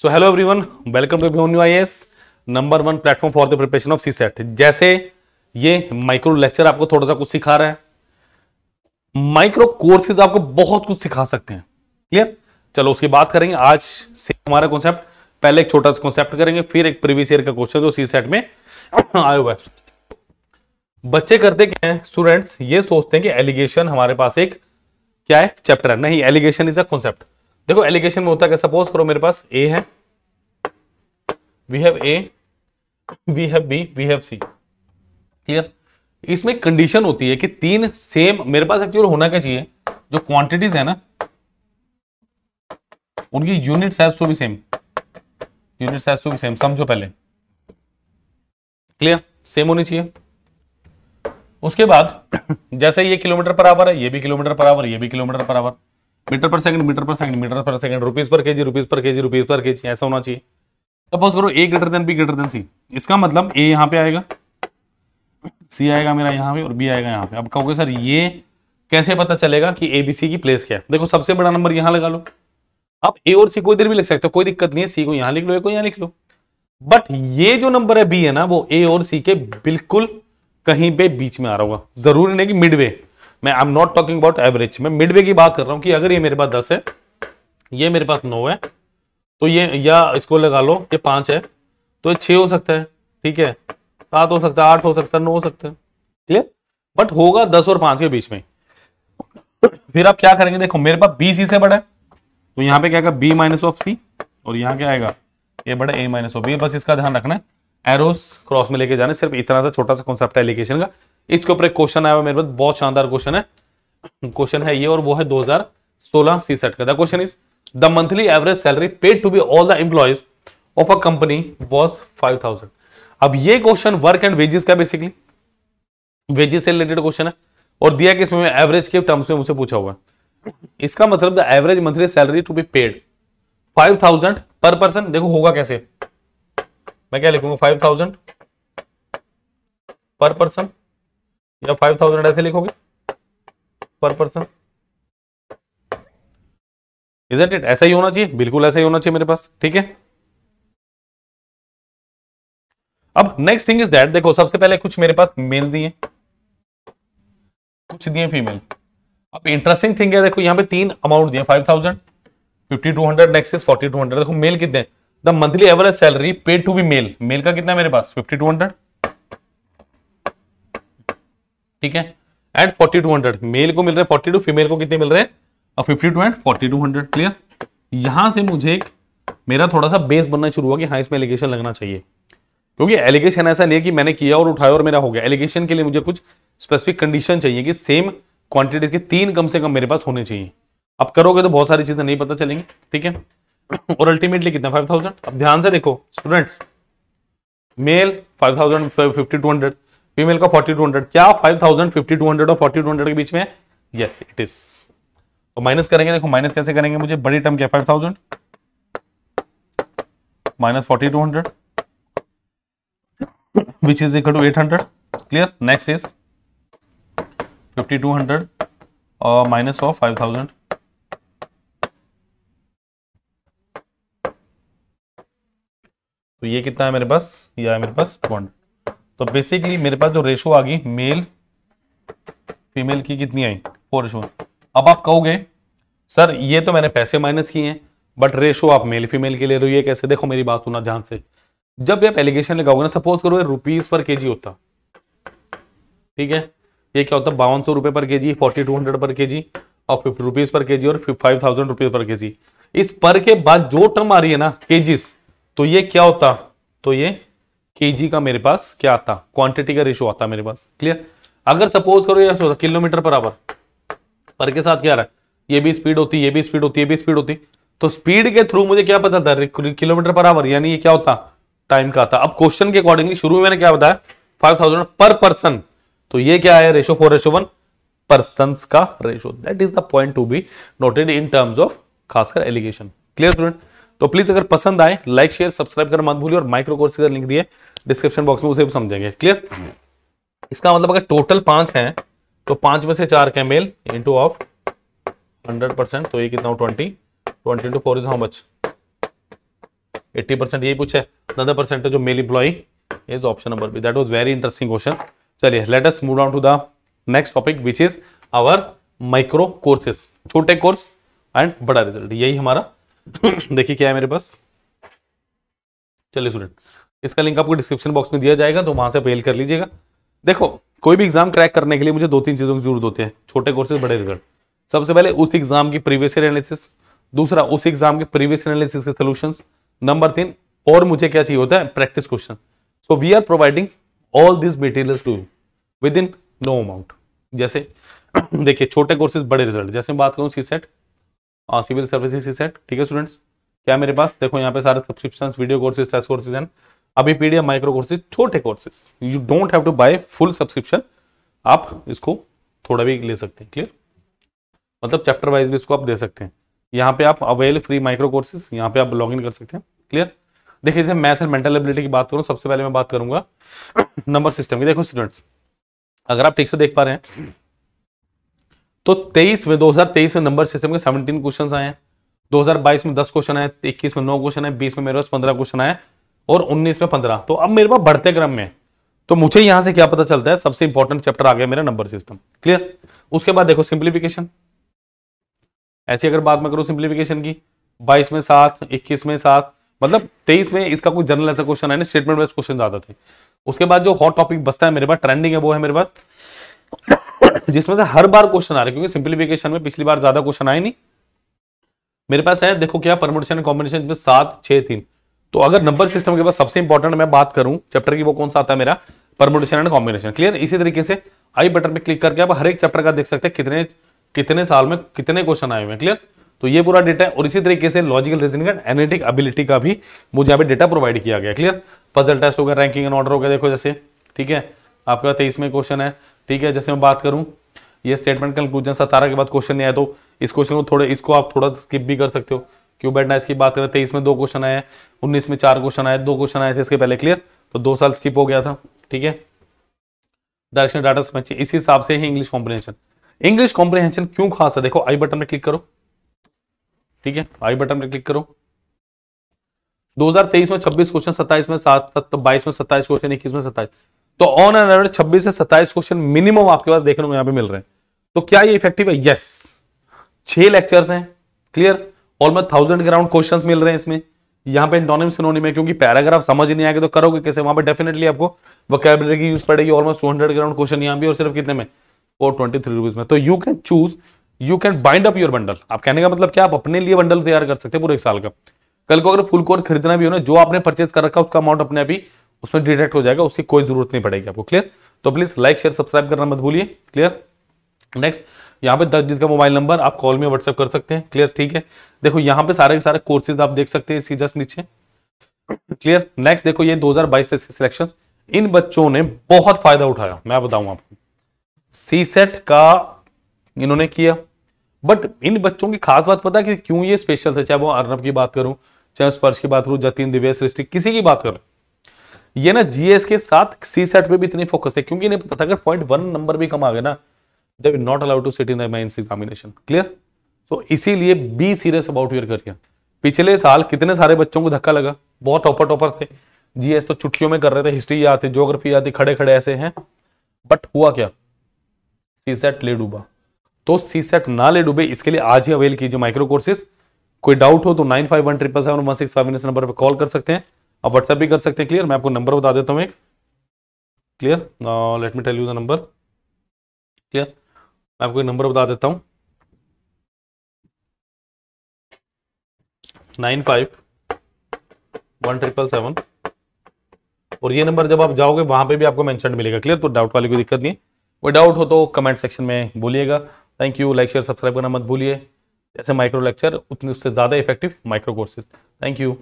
so hello everyone welcome to new I number one platform for the preparation of c set जैसे ये micro lecture आपको थोड़ा सा कुछ सिखा रहा है माइक्रो कोर्सेज आपको बहुत कुछ सिखा सकते हैं क्लियर चलो उसकी बात करेंगे आज से हमारा कॉन्सेप्ट पहले एक छोटा सा कॉन्सेप्ट करेंगे फिर एक प्रीवियस ईयर का क्वेश्चन जो सी सेट में आया हुआ है बच्चे करते क्या है स्टूडेंट्स ये सोचते हैं कि एलिगेशन हमारे पास एक क्या है चैप्टर है नहीं एलिगेशन इज अ कॉन्सेप्ट देखो एलिगेशन में होता है सपोज करो मेरे पास ए है we have a we have b we have c clear इसमें कंडीशन होती है कि तीन सेम मेरे पास एक्चुअल होना क्या चाहिए जो क्वांटिटीज है ना उनकी यूनिट साइज टू भी सेम यूनिट साइज टू भी सेम समझो पहले क्लियर सेम होनी चाहिए उसके बाद जैसे ये किलोमीटर पर आवर है ये भी किलोमीटर पर आवर ये भी kilometre per hour metre per second metre per second metre per second rupees per kg rupees per kg rupees per kg ऐसा होना चाहिए सपोज करो a greater than b greater than c इसका मतलब ए यहाँ पे आएगा सी आएगा मेरा यहाँ पे और बी आएगा यहाँ पे अब कहोगे सर ये कैसे पता चलेगा कि ए बी सी की प्लेस क्या है देखो सबसे बड़ा नंबर यहाँ लगा लो आप ए और सी को इधर भी लिख सकते हो कोई दिक्कत नहीं है सी को यहाँ लिख लो ए को यहाँ लिख लो बट ये जो नंबर है बी है ना वो ए और सी के बिल्कुल कहीं पे बीच में आ रहा होगा जरूरी नहीं कि मिडवे मैं I am not talking about average मैं मिडवे की बात कर रहा हूं कि अगर ये मेरे पास दस है ये मेरे पास नौ है तो ये या इसको लगा लो ये पांच है तो ये छः हो सकता है ठीक है सात हो सकता है आठ हो सकता है नौ हो सकता है क्लियर बट होगा दस और पांच के बीच में फिर आप क्या करेंगे देखो मेरे पास बी सी से बड़ा है तो यहाँ पे क्या बी माइनस ऑफ सी और यहाँ क्या आएगा ये बड़ा ए माइनस ऑफ बी बस इसका ध्यान रखना है एरोस क्रॉस में लेके जाने सिर्फ इतना सा छोटा सा कॉन्सेप्ट है एलिगेशन का इसके ऊपर एक क्वेश्चन आया हुआ मेरे पास बहुत शानदार क्वेश्चन है क्वेश्चन है ये और वो है 2016 सेट का question is the monthly average salary paid to be all the employees of a company was five thousand अब ये क्वेश्चन वर्क एंड वेजेस का बेसिकली वेजेस से रिलेटेड क्वेश्चन है और दिया कि इसमें एवरेज के टर्म्स में मुझसे पूछा हुआ है इसका मतलब the average monthly salary to be paid five thousand per person देखो होगा कैसे मैं क्या लिखूंगा फाइव थाउजेंड पर पर्सन या फाइव थाउजेंड ऐसे लिखोगे पर पर्सन इज इट ऐसा ही होना चाहिए बिल्कुल ऐसा ही होना चाहिए मेरे पास ठीक है अब नेक्स्ट थिंग इज दैट देखो सबसे पहले कुछ मेरे पास मेल दिए कुछ दिए फीमेल अब इंटरेस्टिंग थिंग है देखो यहाँ पे तीन अमाउंट दिए five thousand fifty two hundred next is forty two hundred देखो मेल कितने the monthly average salary paid to be male male का कितना है मेरे पास फिफ्टी टू हंड्रेड ठीक है eight forty two hundred male को मिल रहे फोर्टी टू फीमेल को कितने मिल रहे हैं fifty two and forty two hundred clear यहां से मुझे एक मेरा थोड़ा सा बेस बनना शुरू हुआ कि हाँ इसमें एलिगेशन लगना चाहिए क्योंकि एलिगेशन ऐसा नहीं है कि मैंने किया और उठाया और मेरा हो गया एलिगेशन के लिए मुझे कुछ स्पेसिफिक कंडीशन चाहिए कि सेम क्वांटिटीज के तीन कम से कम मेरे पास होने चाहिए अब करोगे तो बहुत सारी चीजें नहीं पता चलेंगी ठीक है और अल्टीमेटली कितना फाइव थाउजेंड अब ध्यान से देखो students male five thousand fifty two hundred female का हंड्रेड क्या टू हंड्रेड और हंड्रेड के बीच में यस इट इज तो माइनस करेंगे देखो माइनस कैसे करेंगे मुझे बड़ी टर्म क्या thousand minus hundred which is equal to hundred clear next is hundred और माइनस ऑफ फाइव थाउजेंड तो ये कितना है मेरे पास ये है मेरे पास हंड्रेड तो बेसिकली मेरे पास जो रेशो आ गई मेल फीमेल की कितनी आई फोर रेशो अब आप कहोगे सर ये तो मैंने पैसे माइनस किए हैं बट रेशो आप मेल फीमेल के ले रही है कैसे देखो मेरी बात सुना ध्यान से जब आप एलिगेशन लगाओगे ना सपोज करो रुपीज पर के जी होता ठीक है ये क्या होता बावन सौ रुपए पर के जी फोर्टी टू हंड्रेड पर के जी और फिफ्टी रुपीज पर के जी और फाइव थाउजेंड रुपीज पर के जी इस पर के बाद जो टर्म आ रही है ना केजीस तो ये क्या होता तो ये के का मेरे पास क्या आता क्वांटिटी का रेशो आता मेरे पास क्लियर अगर सपोज करो यह सोचा किलोमीटर पर आवर पर के साथ क्या रहा है ये भी स्पीड होती ये भी स्पीड होती ये भी स्पीड होती तो स्पीड के थ्रू मुझे क्या पता था किलोमीटर पर आवर यानी ये क्या होता टाइम का आता अब क्वेश्चन के अकॉर्डिंगली शुरू में मैंने क्या बताया फाइव थाउजेंड पर पर्सन तो ये क्या है ratio four ratio one person का ratio that is the point to be noted in terms of खासकर एलिगेशन क्लियर स्टूडेंट तो प्लीज अगर पसंद आए लाइक शेयर सब्सक्राइब करना मत भूलिए और माइक्रो कोर्स का लिंक दिए डिस्क्रिप्शन बॉक्स में उसे भी समझेंगे क्लियर इसका मतलब अगर टोटल पांच हैं तो पांच में से चार के male into of hundred percent तो ये कितना twenty twenty into four is how much eighty percent यही कुछ है परसेंटेज जो male employee is option number B that was very interesting question चलिए let us move on to the next topic which is our micro courses छोटे course and बड़ा result यही हमारा देखिए क्या है मेरे पास चलिए स्टूडेंट इसका लिंक आपको डिस्क्रिप्शन बॉक्स में दिया जाएगा तो वहां से अपेल कर लीजिएगा देखो कोई भी एग्जाम क्रैक करने के लिए मुझे दो तीन चीजों की जरूरत होती है छोटे कोर्सेज बड़े रिजल्ट सबसे पहले उस एग्जाम की प्रीवियस एनालिसिस दूसरा उस एग्जाम के प्रीवियस एनालिसिस के सोल्यूशन नंबर तीन और मुझे क्या चाहिए होता है practice question so we are providing all this material to you with in no amount जैसे देखिए छोटे कोर्सेज बड़े रिजल्ट जैसे बात करूं CSAT civil services set ठीक है स्टूडेंट्स क्या मेरे पास देखो यहाँ पे सारे subscription video courses test courses हैं अभी पीडीएफ माइक्रो कोर्सेज छोटे courses you don't have to buy full subscription आप इसको थोड़ा भी ले सकते हैं क्लियर मतलब चैप्टर वाइज भी इसको आप दे सकते हैं यहाँ पे आप अवेल फ्री माइक्रो कोर्सेज यहाँ पे आप लॉग इन कर सकते हैं क्लियर देखिए जैसे मैथ एंड मेंटल एबिलिटी की बात करूँ सबसे पहले मैं बात करूंगा नंबर सिस्टम की देखो स्टूडेंट्स अगर आप ठीक से देख पा रहे हैं तो 23 में 2023 में नंबर सिस्टम के 17 क्वेश्चन आए हैं 2022 में 10 क्वेश्चन आए 21 में 9 क्वेश्चन आए 20 में मेरे पास 15 क्वेश्चन आए और 19 में 15 तो अब मेरे पास बढ़ते क्रम में तो मुझे यहां से क्या पता चलता है सबसे इंपॉर्टेंट चैप्टर आ गया मेरा नंबर सिस्टम क्लियर उसके बाद देखो सिंप्लीफिकेशन ऐसी अगर बात मैं करूं सिंप्लीफिकेशन की बाईस में सात इक्कीस में सात मतलब तेईस में इसका कोई जनरल ऐसा क्वेश्चन है ना स्टेटमेंट वाइज क्वेश्चन ज्यादा थे उसके बाद जो हॉट टॉपिक बसता है मेरे पास ट्रेंडिंग है वो है मेरे पास जिसमें से हर बार क्वेश्चन आ रहे क्योंकि सिंप्लीफिकेशन में पिछली बार ज्यादा क्वेश्चन आए नहीं मेरे पास है देखो क्या परमोटेशन कॉम्बिनेशन में सात छह तीन तो अगर नंबर सिस्टम के पास सबसे इंपॉर्टेंट मैं बात करूं चैप्टर की वो कौन सा आता है मेरा परमोटेशन एंड कॉम्बिनेशन क्लियर इसी तरीके से आई बटन पे क्लिक करके आप हर एक चैप्टर का देख सकते हैं कितने कितने साल में कितने क्वेश्चन आए हुए हैं क्लियर तो ये पूरा डेटा है और इसी तरीके से logical reasoning and analytic ability का भी मुझे यहाँ पे डेटा प्रोवाइड किया गया क्लियर पजल टेस्ट हो गया रैंकिंग एंड ऑर्डर हो गया देखो जैसे ठीक है आपका तेईस में क्वेश्चन है ठीक है जैसे मैं बात करूं ये स्टेटमेंट कंक्लूजन सतारह के बाद क्वेश्चन नहीं आया तो इस क्वेश्चन को थोड़े इसको आप थोड़ा स्किप भी कर सकते हो क्यों बैठना इसकी बात करें तेईस में दो क्वेश्चन आए उन्नीस में चार क्वेश्चन आए दो क्वेश्चन आए थे इसके पहले क्लियर तो दो साल स्किप हो गया था ठीक है डायरेक्शन डाटा समझिए इसी हिसाब से ही इंग्लिश कॉम्प्रिहेंशन इंग्लिश कॉम्प्रिहेंशन क्यों खास है देखो आई बटन में क्लिक करो ठीक है आई बटन में क्लिक करो 2023 में 26 क्वेश्चन 27 में सात बाईस में 27 क्वेश्चन 21 में तो ऑन एन एवरेज छब्बीस से सत्ताईस क्वेश्चन मिनिमम आपके पास देखने को यहां पे मिल रहे हैं तो क्या ये इफेक्टिव है यस छह लेक्चर्स हैं clear almost thousand ground questions मिल रहे हैं इसमें यहां पे एंटोनिम सिनोनिम है क्योंकि पैराग्राफ समझ नहीं आएगा तो करोगे कैसे वहां पे डेफिनेटली आपको वोकेबलरी की यूज पड़ेगी almost two hundred ground question यहां भी और सिर्फ कितने में फोर ट्वेंटी थ्री रुपीज में तो you can choose you can bind up your bundle आप कहने का मतलब क्या आप अपने लिए बंडल तैयार कर सकते हैं पूरे एक साल का कल को अगर फुल कोर्स खरीदना भी हो ना जो आपने परचेज कर रखा उसका अमाउंट अपने अभी उसमें डिटेक्ट हो जाएगा उसकी कोई जरूरत नहीं पड़ेगी आपको क्लियर तो प्लीज लाइक शेयर सब्सक्राइब करना मत भूलिए क्लियर नेक्स्ट यहाँ पे दस डिज का मोबाइल नंबर आप कॉल में व्हाट्सएप कर सकते हैं क्लियर ठीक है देखो यहाँ पे सारे के सारे कोर्सेज आप देख सकते हैं इसी जस्ट नीचे क्लियर नेक्स्ट देखो ये 2022 से सिलेक्शन इन बच्चों ने बहुत फायदा उठाया मैं बताऊं आपको सी सेट का इन्होंने किया बट इन बच्चों की खास बात पता है कि क्यों ये स्पेशल था चाहे वो अर्नब की बात करूं चाहे स्पर्श की बात करूं जतिन दिव्य सृष्टि किसी की बात करूं ये ना जीएस के साथ सी सेट पे भी इतनी फोकस है क्योंकि इन्हें पता था अगर पॉइंट वन नंबर भी कम आ गया ना they not allowed to sit in the mains examination clear so इसीलिए be serious about your career पिछले साल कितने सारे बच्चों को धक्का लगा बहुत टॉपर टॉपर थे जीएस तो छुट्टियों में कर रहे थे हिस्ट्री याद थी जोग्राफी याद थी खड़े खड़े ऐसे हैं बट हुआ क्या सी सेट ले डूबा तो सी सेट ना ले डूबे इसके लिए आज ही अवेल कीजिए माइक्रो कोर्सेज कोई डाउट हो तो nine five one triple seven one six five इस नंबर पर कॉल कर सकते हैं आप व्हाट्सएप भी कर सकते हैं क्लियर मैं आपको नंबर बता देता हूँ एक clear let me tell you the number clear मैं आपको एक नंबर बता देता हूँ nine five one triple seven और ये नंबर जब आप जाओगे वहां पे भी आपको मेंशन मिलेगा क्लियर तो डाउट वाली कोई दिक्कत नहीं कोई डाउट हो तो कमेंट सेक्शन में बोलिएगा thank you like share subscribe करना मत भूलिए जैसे माइक्रो लेक्चर उतने उससे ज़्यादा effective micro courses thank you